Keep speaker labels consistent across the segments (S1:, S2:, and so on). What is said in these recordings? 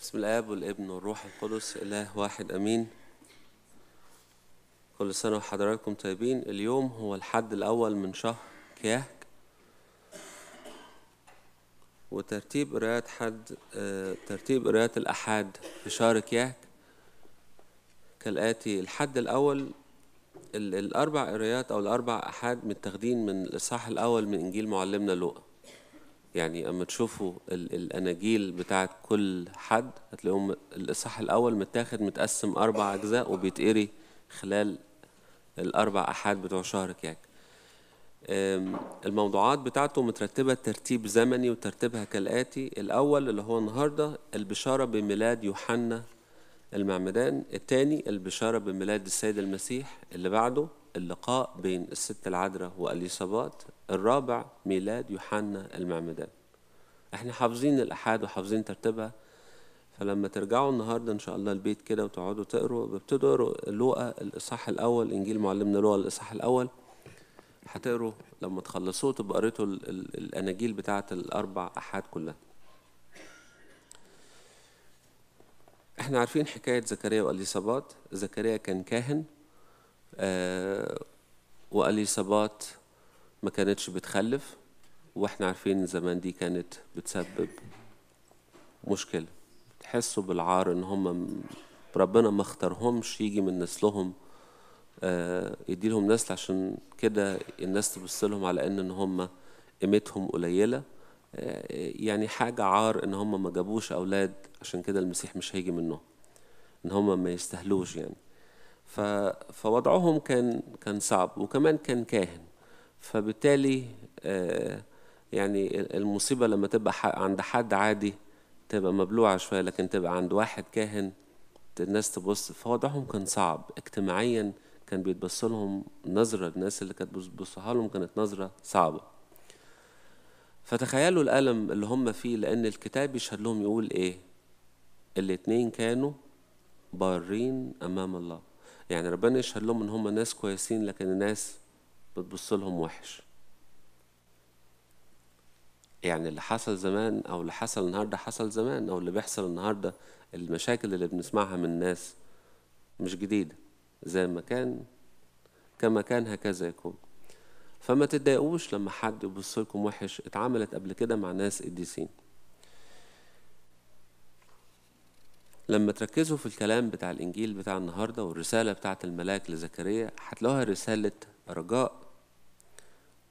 S1: بسم الاب والابن والروح القدس اله واحد امين كل سنه وحضراتكم طيبين اليوم هو الحد الاول من شهر كيهك وترتيب قراءات حد آه، ترتيب قراءات الاحاد في شهر كيهك كالاتي الحد الاول الاربع قرايات او الاربع احاد متاخدين من الاصحاح الاول من انجيل معلمنا لوقا يعني اما تشوفوا الاناجيل بتاعه كل حد هتلاقيهم الاصحاح الاول متاخد متقسم اربع اجزاء وبيتقري خلال الاربع احاد بتوع شهر كياك الموضوعات بتاعته مترتبة ترتيب زمني وترتيبها كالآتي الأول اللي هو النهاردة البشارة بميلاد يوحنا المعمدان الثاني البشارة بميلاد السيد المسيح اللي بعده اللقاء بين الست العذراء وأليصابات الرابع ميلاد يوحنا المعمدان احنا حافظين الأحاد وحافظين ترتيبها فلما ترجعوا النهاردة إن شاء الله البيت كده وتقعدوا تقروا بتقروا لوقا الإصحاح الأول إنجيل معلمنا لوقا الإصحاح الأول هتقروا لما تخلصوه تبقى قريتوا الأناجيل بتاعة الأربع أحاد كلها احنا عارفين حكاية زكريا وأليصابات زكريا كان كاهن آه وأليصابات ما كانتش بتخلف واحنا عارفين زمان دي كانت بتسبب مشكلة تحسوا بالعار ان هم ربنا ما اختارهمش يجي من نسلهم آه، يديلهم نسل عشان كده الناس تبص لهم على ان ان هم قيمتهم قليله آه، يعني حاجه عار ان هم ما جابوش اولاد عشان كده المسيح مش هيجي منهم ان هم ما يستاهلوش يعني فوضعهم كان كان صعب وكمان كان كاهن فبالتالي آه، يعني المصيبة لما تبقى عند حد عادي تبقى مبلوعة شوية لكن تبقى عند واحد كاهن الناس تبص فوضعهم كان صعب اجتماعيا كان بيتبص لهم نظرة الناس اللي كانت بتبصها لهم كانت نظرة صعبة فتخيلوا الألم اللي هم فيه لأن الكتاب يشهد لهم يقول إيه الاتنين كانوا بارين أمام الله يعني ربنا يشهد لهم إن هم ناس كويسين لكن الناس بتبص لهم وحش يعني اللي حصل زمان او اللي حصل النهارده حصل زمان او اللي بيحصل النهارده المشاكل اللي بنسمعها من الناس مش جديده زي ما كان كما كان هكذا يكون فما تتضايقوش لما حد يبص لكم وحش اتعملت قبل كده مع ناس قديسين لما تركزوا في الكلام بتاع الانجيل بتاع النهارده والرساله بتاعه الملاك لزكريا هتلاقوها رساله رجاء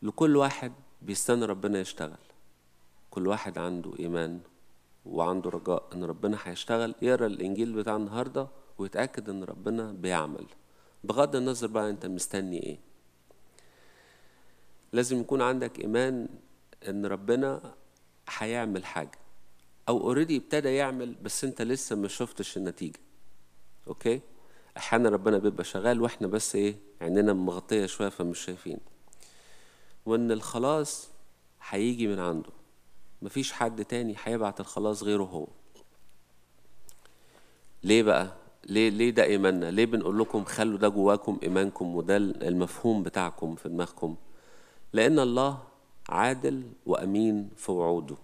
S1: لكل واحد بيستنى ربنا يشتغل كل واحد عنده إيمان وعنده رجاء إن ربنا هيشتغل يقرأ الإنجيل بتاع النهاردة ويتأكد إن ربنا بيعمل بغض النظر بقى أنت مستني إيه لازم يكون عندك إيمان إن ربنا هيعمل حاجة أو اوريدي ابتدى يعمل بس أنت لسه ما شفتش النتيجة أوكي احيانا ربنا بيبقى شغال واحنا بس ايه عيننا مغطيه شويه فمش شايفين وان الخلاص هيجي من عنده مفيش حد تاني هيبعت الخلاص غيره هو ليه بقى ليه ليه ده ايماننا ليه بنقول لكم خلوا ده جواكم ايمانكم وده المفهوم بتاعكم في دماغكم لان الله عادل وامين في وعوده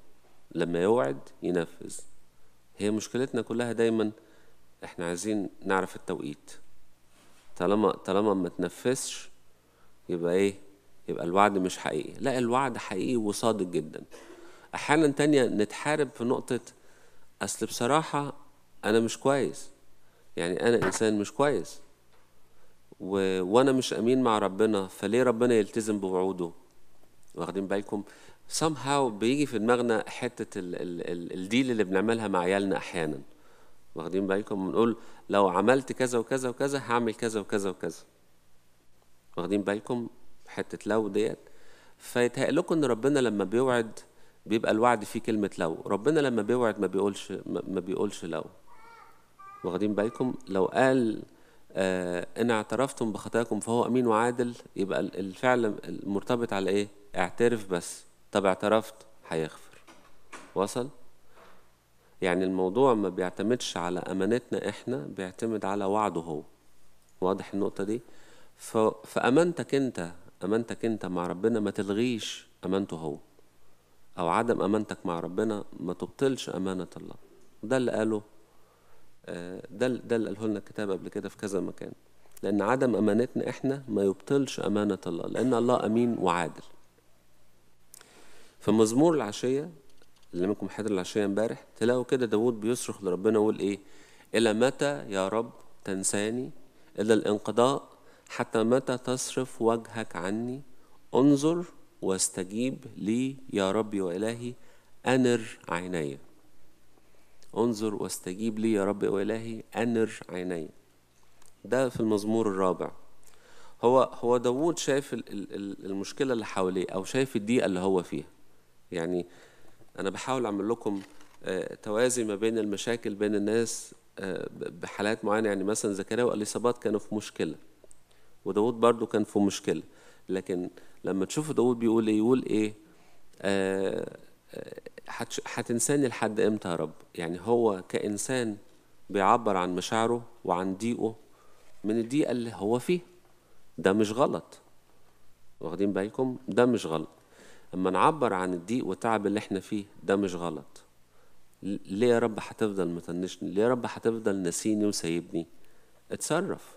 S1: لما يوعد ينفذ هي مشكلتنا كلها دايما احنا عايزين نعرف التوقيت طالما طالما ما تنفذش يبقى ايه يبقى الوعد مش حقيقي لا الوعد حقيقي وصادق جدا احيانا تانية نتحارب في نقطة اصل بصراحة انا مش كويس يعني انا انسان مش كويس و... وانا مش امين مع ربنا فليه ربنا يلتزم بوعوده واخدين بالكم somehow بيجي في دماغنا حتة ال... ال... ال... الديل اللي بنعملها مع عيالنا احيانا واخدين بالكم بنقول لو عملت كذا وكذا وكذا هعمل كذا وكذا وكذا واخدين بالكم حتة لو ديت فيتهيأ لكم ان ربنا لما بيوعد بيبقى الوعد فيه كلمة لو ربنا لما بيوعد ما بيقولش ما بيقولش لو واخدين بالكم لو قال آه، ان اعترفتم بخطاياكم فهو امين وعادل يبقى الفعل مرتبط على ايه اعترف بس طب اعترفت هيغفر وصل يعني الموضوع ما بيعتمدش على امانتنا احنا بيعتمد على وعده هو واضح النقطه دي فامانتك انت امانتك انت مع ربنا ما تلغيش امانته هو او عدم امانتك مع ربنا ما تبطلش امانه الله ده اللي قاله آه، ده ده اللي قاله لنا الكتاب قبل كده في كذا مكان لان عدم امانتنا احنا ما يبطلش امانه الله لان الله امين وعادل في مزمور العشيه اللي منكم حضر العشيه امبارح تلاقوا كده داوود بيصرخ لربنا ويقول ايه الى متى يا رب تنساني الى الانقضاء حتى متى تصرف وجهك عني انظر واستجيب لي يا ربي والهي انر عيني انظر واستجيب لي يا ربي والهي انر عيني ده في المزمور الرابع هو هو داوود شايف المشكله اللي حواليه او شايف الضيقه اللي هو فيها يعني انا بحاول اعمل لكم آه، توازي ما بين المشاكل بين الناس آه، بحالات معينه يعني مثلا زكريا واليصابات كانوا في مشكله وداود برضو كان في مشكله لكن لما تشوف داود بيقول ايه يقول ايه آه، هتنساني لحد امتى يا رب يعني هو كانسان بيعبر عن مشاعره وعن ضيقه من الضيقه اللي هو فيه ده مش غلط واخدين بالكم ده مش غلط لما نعبر عن الضيق والتعب اللي احنا فيه ده مش غلط ليه يا رب هتفضل مطنشني ليه يا رب هتفضل ناسيني وسايبني اتصرف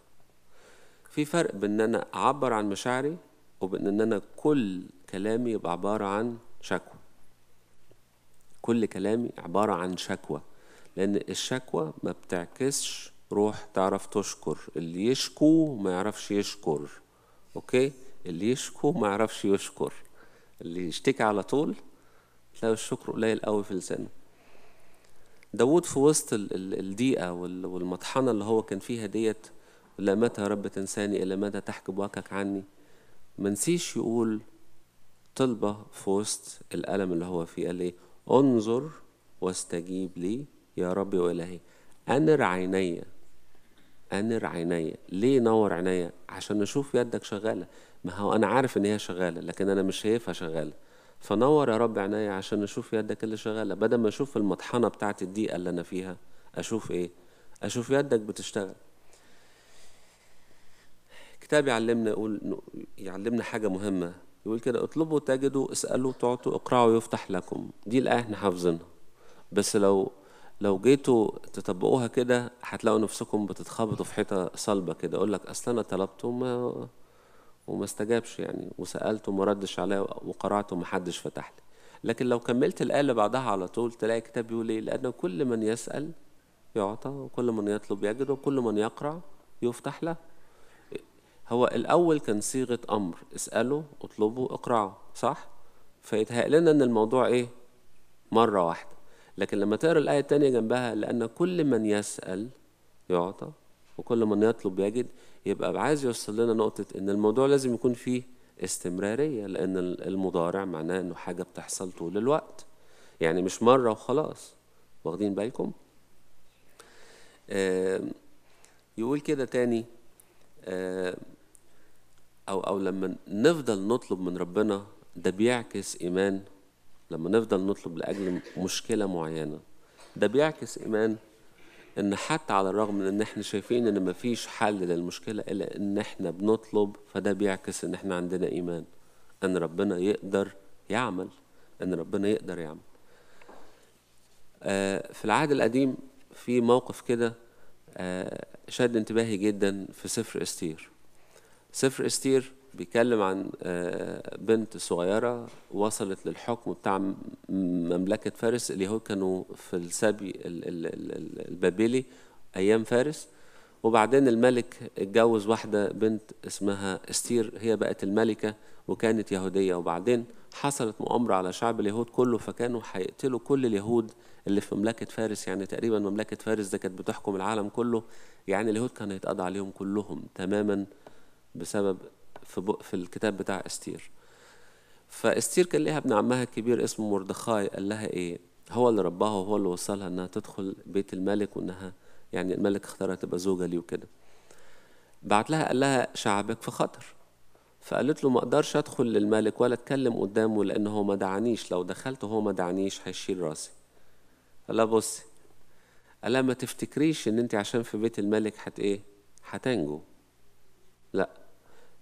S1: في فرق بين ان انا اعبر عن مشاعري وبين ان انا كل كلامي يبقى عبارة عن شكوى كل كلامي عبارة عن شكوى لأن الشكوى ما بتعكسش روح تعرف تشكر اللي يشكو ما يعرفش يشكر أوكي اللي يشكو ما يعرفش يشكر اللي يشتكي على طول تلاقي الشكر قليل قوي في لسانه داود في وسط الضيقة والمطحنة اللي هو كان فيها ديت لا متى يا رب تنساني إلى متى تحجب وجهك عني ما نسيش يقول طلبة في وسط الألم اللي هو فيه قال إيه انظر واستجيب لي يا ربي وإلهي أنر عيني انر عينيا ليه نور عينيا عشان نشوف يدك شغاله ما هو انا عارف ان هي شغاله لكن انا مش شايفها شغاله فنور يا رب عينيا عشان نشوف يدك اللي شغاله بدل ما اشوف المطحنه بتاعت الدقيقه اللي انا فيها اشوف ايه اشوف يدك بتشتغل كتاب يعلمنا يقول يعلمنا حاجه مهمه يقول كده اطلبوا تجدوا اسالوا تعطوا اقرعوا يفتح لكم دي الايه احنا حافظينها بس لو لو جيتوا تطبقوها كده هتلاقوا نفسكم بتتخبطوا في حيطه صلبه كده اقول لك اصل انا طلبت وما وما استجابش يعني وسالته وما ردش عليا وقرعته وما حدش فتح لي لكن لو كملت الايه اللي بعدها على طول تلاقي كتاب بيقول ايه لان كل من يسال يعطى وكل من يطلب يجد وكل من يقرع يفتح له هو الاول كان صيغه امر اساله اطلبه اقرعه صح فيتهيأ لنا ان الموضوع ايه مره واحده لكن لما تقرا الآية التانية جنبها لأن كل من يسأل يعطى وكل من يطلب يجد يبقى عايز يوصل لنا نقطة إن الموضوع لازم يكون فيه استمرارية لأن المضارع معناه إنه حاجة بتحصل طول الوقت يعني مش مرة وخلاص واخدين بالكم؟ يقول كده تاني أو أو لما نفضل نطلب من ربنا ده بيعكس إيمان لما نفضل نطلب لاجل مشكله معينه ده بيعكس ايمان ان حتى على الرغم من ان احنا شايفين ان مفيش حل للمشكله الا ان احنا بنطلب فده بيعكس ان احنا عندنا ايمان ان ربنا يقدر يعمل ان ربنا يقدر يعمل آه، في العهد القديم في موقف كده آه، شد انتباهي جدا في سفر استير سفر استير بيتكلم عن آه، بنت صغيرة وصلت للحكم بتاع مملكة فارس اليهود كانوا في السبي البابلي أيام فارس وبعدين الملك اتجوز واحدة بنت اسمها استير هي بقت الملكة وكانت يهودية وبعدين حصلت مؤامرة على شعب اليهود كله فكانوا هيقتلوا كل اليهود اللي في مملكة فارس يعني تقريبا مملكة فارس ده كانت بتحكم العالم كله يعني اليهود كانوا هيتقضى عليهم كلهم تماما بسبب في, في الكتاب بتاع استير فاستير كان ليها ابن عمها الكبير اسمه مردخاي قال لها ايه هو اللي رباها وهو اللي وصلها انها تدخل بيت الملك وانها يعني الملك اختارها تبقى زوجة ليه وكده بعت لها قال لها شعبك في خطر فقالت له ما اقدرش ادخل للملك ولا اتكلم قدامه لان هو ما دعانيش لو دخلت وهو ما دعانيش هيشيل راسي قال لها بصي قال لها ما تفتكريش ان انت عشان في بيت الملك هت ايه هتنجو لا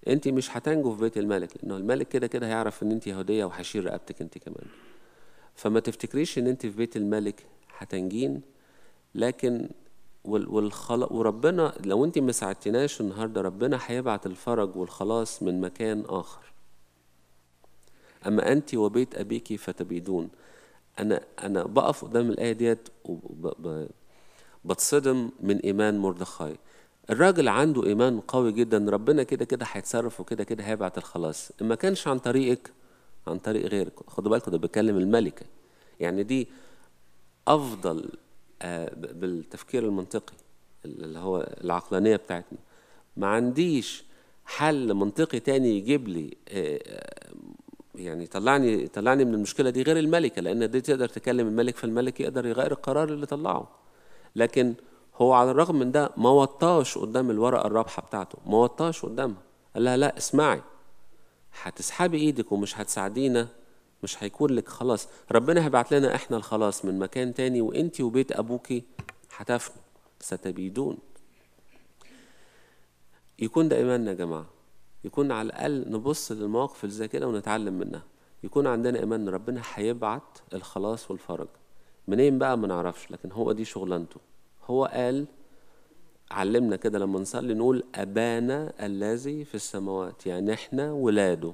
S1: انت مش هتنجو في بيت الملك لانه الملك كده كده هيعرف ان انت يهوديه وهشيل رقبتك انت كمان فما تفتكريش ان انت في بيت الملك هتنجين لكن والخلق وربنا لو انت ما ساعدتناش النهارده ربنا هيبعت الفرج والخلاص من مكان اخر اما انت وبيت ابيك فتبيدون انا انا بقف قدام الايه ديت وبتصدم من ايمان مردخاي الراجل عنده ايمان قوي جدا ربنا كده كده هيتصرف وكده كده هيبعت الخلاص ما كانش عن طريقك عن طريق غيرك خدوا بالكم ده بيتكلم الملكه يعني دي افضل آه، بالتفكير المنطقي اللي هو العقلانيه بتاعتنا ما عنديش حل منطقي تاني يجيب لي آه، آه، يعني يطلعني طلعني من المشكله دي غير الملكه لان دي تقدر تكلم الملك فالملك يقدر يغير القرار اللي طلعه لكن هو على الرغم من ده ما وطاش قدام الورقة الرابحة بتاعته ما وطاش قدامها قال لها لا اسمعي هتسحبي ايدك ومش هتساعدينا مش هيكون لك خلاص ربنا هيبعت لنا احنا الخلاص من مكان تاني وانتي وبيت ابوكي هتفنوا ستبيدون يكون ده ايماننا يا جماعه يكون على الاقل نبص للمواقف اللي زي كده ونتعلم منها يكون عندنا ايمان ان ربنا هيبعت الخلاص والفرج منين بقى ما نعرفش لكن هو دي شغلانته هو قال علمنا كده لما نصلي نقول أبانا الذي في السماوات يعني إحنا ولاده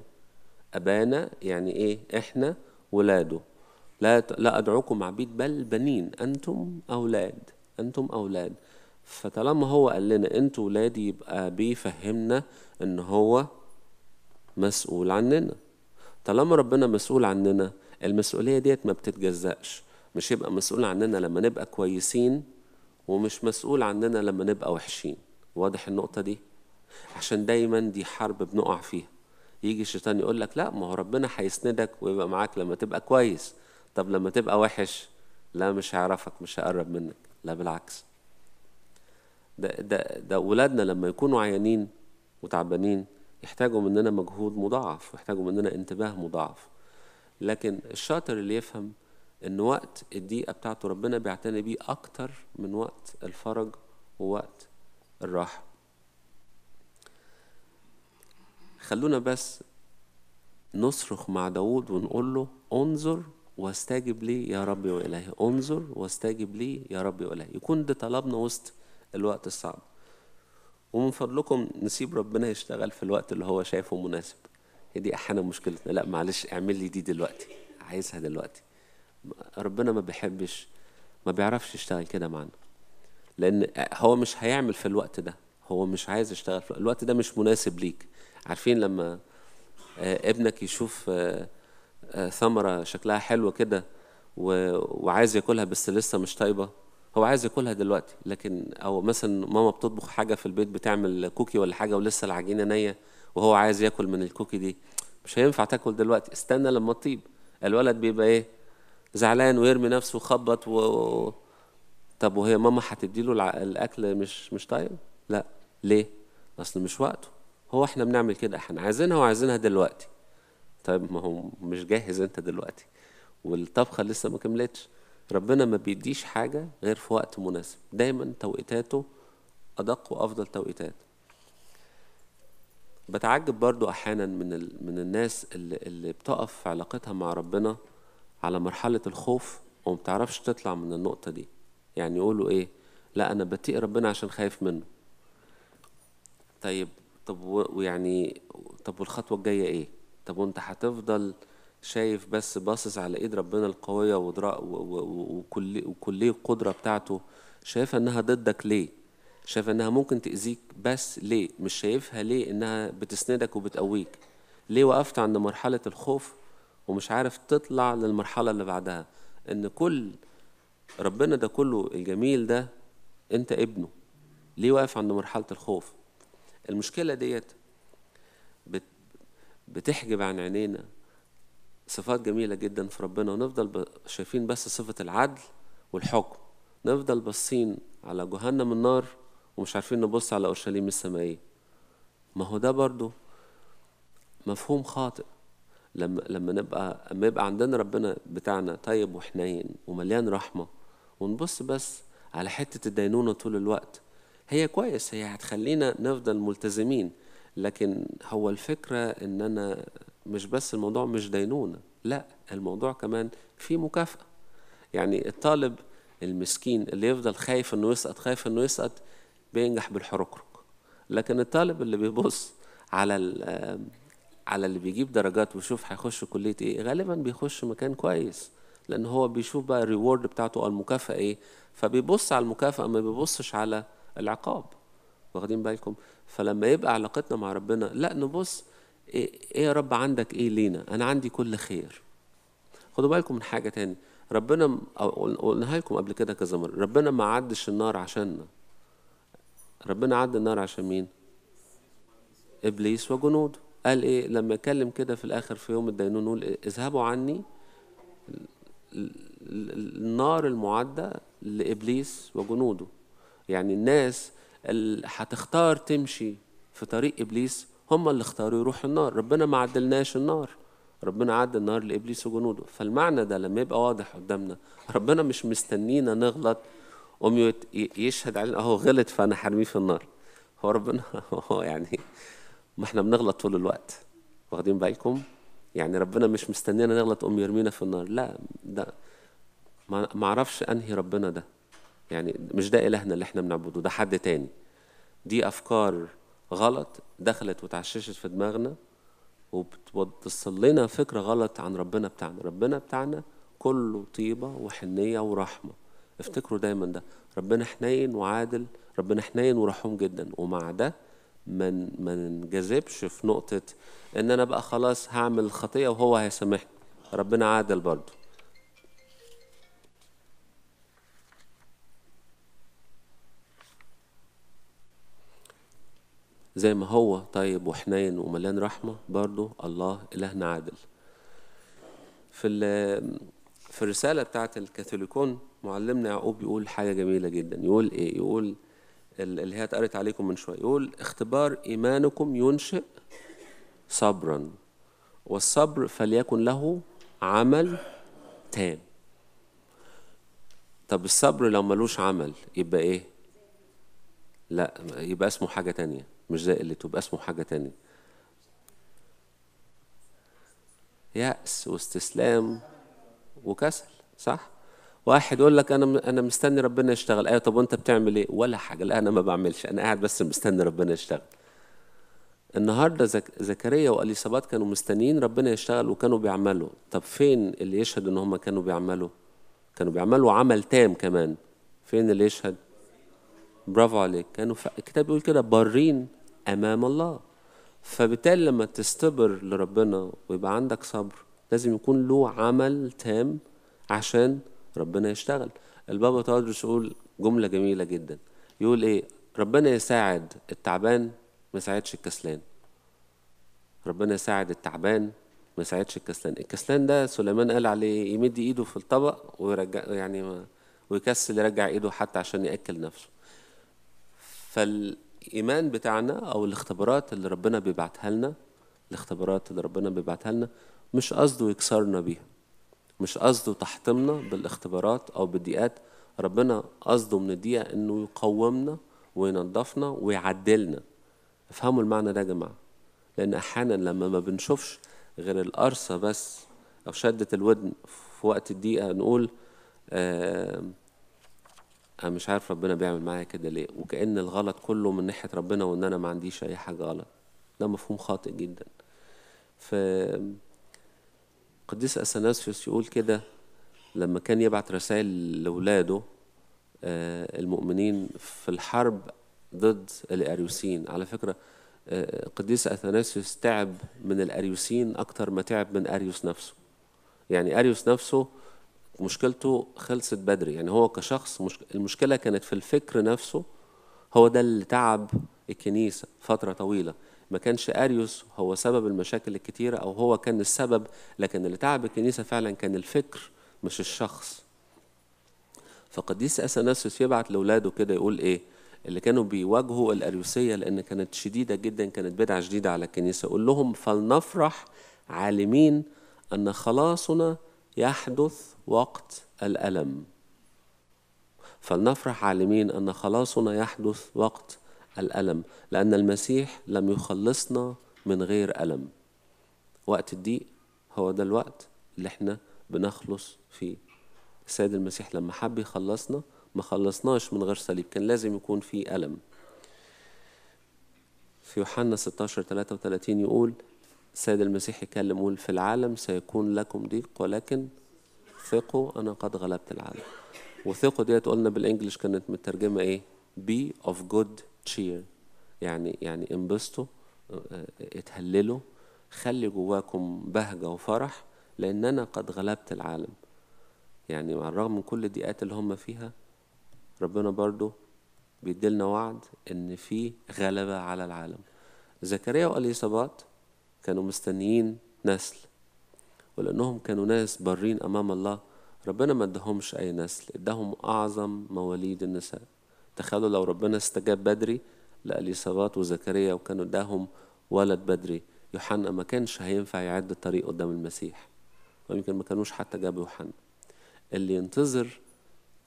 S1: أبانا يعني إيه إحنا ولاده لا لا أدعوكم عبيد بل بنين أنتم أولاد أنتم أولاد فطالما هو قال لنا أنتوا ولادي يبقى بيفهمنا إن هو مسؤول عننا طالما ربنا مسؤول عننا المسؤولية ديت ما بتتجزأش مش يبقى مسؤول عننا لما نبقى كويسين ومش مسؤول عننا لما نبقى وحشين واضح النقطة دي عشان دايما دي حرب بنقع فيها يجي الشيطان يقول لك لا ما هو ربنا هيسندك ويبقى معاك لما تبقى كويس طب لما تبقى وحش لا مش هيعرفك مش هيقرب منك لا بالعكس ده ده ده ولادنا لما يكونوا عيانين وتعبانين يحتاجوا مننا مجهود مضاعف ويحتاجوا مننا انتباه مضاعف لكن الشاطر اللي يفهم ان وقت الدقيقه بتاعته ربنا بيعتني بيه اكتر من وقت الفرج ووقت الراحه خلونا بس نصرخ مع داود ونقول له انظر واستجب لي يا ربي وإلهي انظر واستجب لي يا ربي وإلهي يكون ده طلبنا وسط الوقت الصعب ومن فضلكم نسيب ربنا يشتغل في الوقت اللي هو شايفه مناسب هي دي احيانا مشكلتنا لا معلش اعمل لي دي دلوقتي عايزها دلوقتي ربنا ما بيحبش ما بيعرفش يشتغل كده معانا لان هو مش هيعمل في الوقت ده هو مش عايز يشتغل في الوقت ده مش مناسب ليك عارفين لما آه، ابنك يشوف آه، آه، ثمره شكلها حلو كده وعايز ياكلها بس لسه مش طيبه هو عايز ياكلها دلوقتي لكن او مثلا ماما بتطبخ حاجه في البيت بتعمل كوكي ولا حاجه ولسه العجينه نيه وهو عايز ياكل من الكوكي دي مش هينفع تاكل دلوقتي استنى لما تطيب الولد بيبقى ايه زعلان ويرمي نفسه وخبط و... طب وهي ماما هتديله الاكل مش مش طيب لا ليه اصل مش وقته هو احنا بنعمل كده احنا عايزينها وعايزينها دلوقتي طيب ما هو مش جاهز انت دلوقتي والطبخه لسه ما كملتش ربنا ما بيديش حاجه غير في وقت مناسب دايما توقيتاته ادق وافضل توقيتات بتعجب برضو احيانا من ال... من الناس اللي, اللي بتقف علاقتها مع ربنا على مرحلة الخوف وما بتعرفش تطلع من النقطة دي يعني يقولوا إيه لا أنا بتقي ربنا عشان خايف منه طيب طب ويعني طب والخطوة الجاية إيه طب وأنت هتفضل شايف بس باصص على إيد ربنا القوية وكل وكلية القدرة بتاعته شايفها إنها ضدك ليه شايف إنها ممكن تأذيك بس ليه مش شايفها ليه إنها بتسندك وبتقويك ليه وقفت عند مرحلة الخوف ومش عارف تطلع للمرحلة اللي بعدها إن كل ربنا ده كله الجميل ده أنت ابنه ليه واقف عند مرحلة الخوف المشكلة ديت بتحجب عن عينينا صفات جميلة جدا في ربنا ونفضل شايفين بس صفة العدل والحكم نفضل باصين على جهنم النار ومش عارفين نبص على أورشليم السمائية ما هو ده برضو مفهوم خاطئ لما لما نبقى لما يبقى عندنا ربنا بتاعنا طيب وحنين ومليان رحمه ونبص بس على حته الدينونه طول الوقت هي كويس هي هتخلينا نفضل ملتزمين لكن هو الفكره ان انا مش بس الموضوع مش دينونه لا الموضوع كمان في مكافاه يعني الطالب المسكين اللي يفضل خايف انه يسقط خايف انه يسقط بينجح بالحركرك لكن الطالب اللي بيبص على على اللي بيجيب درجات ويشوف هيخش كليه ايه غالبا بيخش مكان كويس لان هو بيشوف بقى الريورد بتاعته او المكافاه ايه فبيبص على المكافاه ما بيبصش على العقاب واخدين بالكم فلما يبقى علاقتنا مع ربنا لا نبص ايه, إيه يا رب عندك ايه لينا انا عندي كل خير خدوا بالكم من حاجه تاني ربنا قلناها لكم قبل كده كذا مره ربنا ما عدش النار عشاننا ربنا عدى النار عشان مين ابليس وجنوده قال ايه لما اتكلم كده في الاخر في يوم الدينون نقول إيه؟ اذهبوا عني النار المعدة لإبليس وجنوده يعني الناس اللي هتختار تمشي في طريق إبليس هم اللي اختاروا يروحوا النار ربنا ما عدلناش النار ربنا عد النار لإبليس وجنوده فالمعنى ده لما يبقى واضح قدامنا ربنا مش مستنينا نغلط قوم يشهد علينا أهو غلط فأنا هرميه في النار هو ربنا هو يعني ما احنا بنغلط طول الوقت واخدين بالكم يعني ربنا مش مستنينا نغلط قوم يرمينا في النار لا ده ما اعرفش انهي ربنا ده يعني مش ده الهنا اللي احنا بنعبده ده حد تاني دي افكار غلط دخلت وتعششت في دماغنا وبتوصل لنا فكره غلط عن ربنا بتاعنا ربنا بتاعنا كله طيبه وحنيه ورحمه افتكروا دايما ده ربنا حنين وعادل ربنا حنين ورحوم جدا ومع ده ما ما ننجذبش في نقطه ان انا بقى خلاص هعمل خطيه وهو هيسامحني ربنا عادل برضه زي ما هو طيب وحنين ومليان رحمة برضو الله إلهنا عادل في, في الرسالة بتاعت الكاثوليكون معلمنا يعقوب يقول حاجة جميلة جدا يقول إيه يقول اللي هي اتقرت عليكم من شويه يقول اختبار ايمانكم ينشئ صبرا والصبر فليكن له عمل تام طب الصبر لو ملوش عمل يبقى ايه لا يبقى اسمه حاجه تانية مش زي اللي تبقى اسمه حاجه تانية يأس واستسلام وكسل صح واحد يقول لك انا انا مستني ربنا يشتغل ايوه طب وانت بتعمل ايه ولا حاجه لا انا ما بعملش انا قاعد بس مستني ربنا يشتغل النهارده زك... زكريا واليصابات كانوا مستنيين ربنا يشتغل وكانوا بيعملوا طب فين اللي يشهد ان هم كانوا بيعملوا كانوا بيعملوا عمل تام كمان فين اللي يشهد برافو عليك كانوا ف... الكتاب بيقول كده بارين امام الله فبالتالي لما تستبر لربنا ويبقى عندك صبر لازم يكون له عمل تام عشان ربنا يشتغل البابا تودرس يقول جملة جميلة جدا يقول ايه ربنا يساعد التعبان ما يساعدش الكسلان ربنا يساعد التعبان ما يساعدش الكسلان الكسلان ده سليمان قال عليه إيه؟ يمد ايده في الطبق ويرجع يعني ما ويكسل يرجع ايده حتى عشان ياكل نفسه فالايمان بتاعنا او الاختبارات اللي ربنا بيبعتها لنا الاختبارات اللي ربنا بيبعتها لنا مش قصده يكسرنا بيها مش قصده تحتمنا بالاختبارات او بالضيقات ربنا قصده من الضيقه انه يقومنا وينظفنا ويعدلنا افهموا المعنى ده يا جماعه لان احيانا لما ما بنشوفش غير القرصه بس او شده الودن في وقت الضيقه نقول آه انا مش عارف ربنا بيعمل معايا كده ليه وكان الغلط كله من ناحيه ربنا وان انا ما عنديش اي حاجه غلط ده مفهوم خاطئ جدا ف القديس اثناسيوس يقول كده لما كان يبعت رسائل لاولاده آه، المؤمنين في الحرب ضد الاريوسين على فكره القديس آه، اثناسيوس تعب من الاريوسين اكتر ما تعب من اريوس نفسه يعني اريوس نفسه مشكلته خلصت بدري يعني هو كشخص المشكله كانت في الفكر نفسه هو ده اللي تعب الكنيسه فتره طويله ما كانش اريوس هو سبب المشاكل الكتيره او هو كان السبب لكن اللي تعب الكنيسه فعلا كان الفكر مش الشخص فقديس اثناسيوس يبعت لاولاده كده يقول ايه اللي كانوا بيواجهوا الاريوسيه لان كانت شديده جدا كانت بدعه شديده على الكنيسه يقول لهم فلنفرح عالمين ان خلاصنا يحدث وقت الالم فلنفرح عالمين ان خلاصنا يحدث وقت الألم لأن المسيح لم يخلصنا من غير ألم وقت الضيق هو ده الوقت اللي احنا بنخلص فيه السيد المسيح لما حب يخلصنا ما خلصناش من غير صليب كان لازم يكون في ألم في يوحنا 16 33 يقول السيد المسيح يكلم يقول في العالم سيكون لكم ضيق ولكن ثقوا أنا قد غلبت العالم وثقوا ديت قلنا بالإنجلش كانت مترجمة إيه be of good تشير يعني يعني انبسطوا آه، اتهللوا خلي جواكم بهجة وفرح لأن أنا قد غلبت العالم يعني على الرغم من كل الضيقات اللي هم فيها ربنا برضو بيديلنا وعد إن في غلبة على العالم زكريا وأليصابات كانوا مستنيين نسل ولأنهم كانوا ناس بارين أمام الله ربنا ما ادهمش أي نسل ادهم أعظم مواليد النساء تخيلوا لو ربنا استجاب بدري لإليصابات وزكريا وكانوا اداهم ولد بدري يوحنا ما كانش هينفع يعد الطريق قدام المسيح ويمكن ما كانوش حتى جابوا يوحنا اللي ينتظر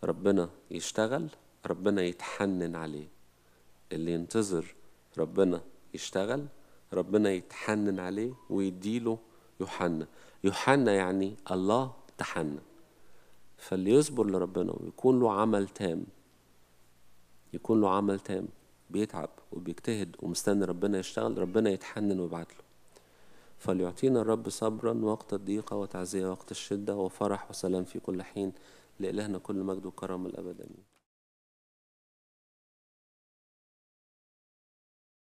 S1: ربنا يشتغل ربنا يتحنن عليه اللي ينتظر ربنا يشتغل ربنا يتحنن عليه ويديله يوحنا يوحنا يعني الله تحنن فاللي يصبر لربنا ويكون له عمل تام يكون له عمل تام بيتعب وبيجتهد ومستني ربنا يشتغل ربنا يتحنن ويبعتله فليعطينا الرب صبرا وقت الضيقة وتعزية وقت الشدة وفرح وسلام في كل حين لإلهنا كل مجد وكرم الأبد آمين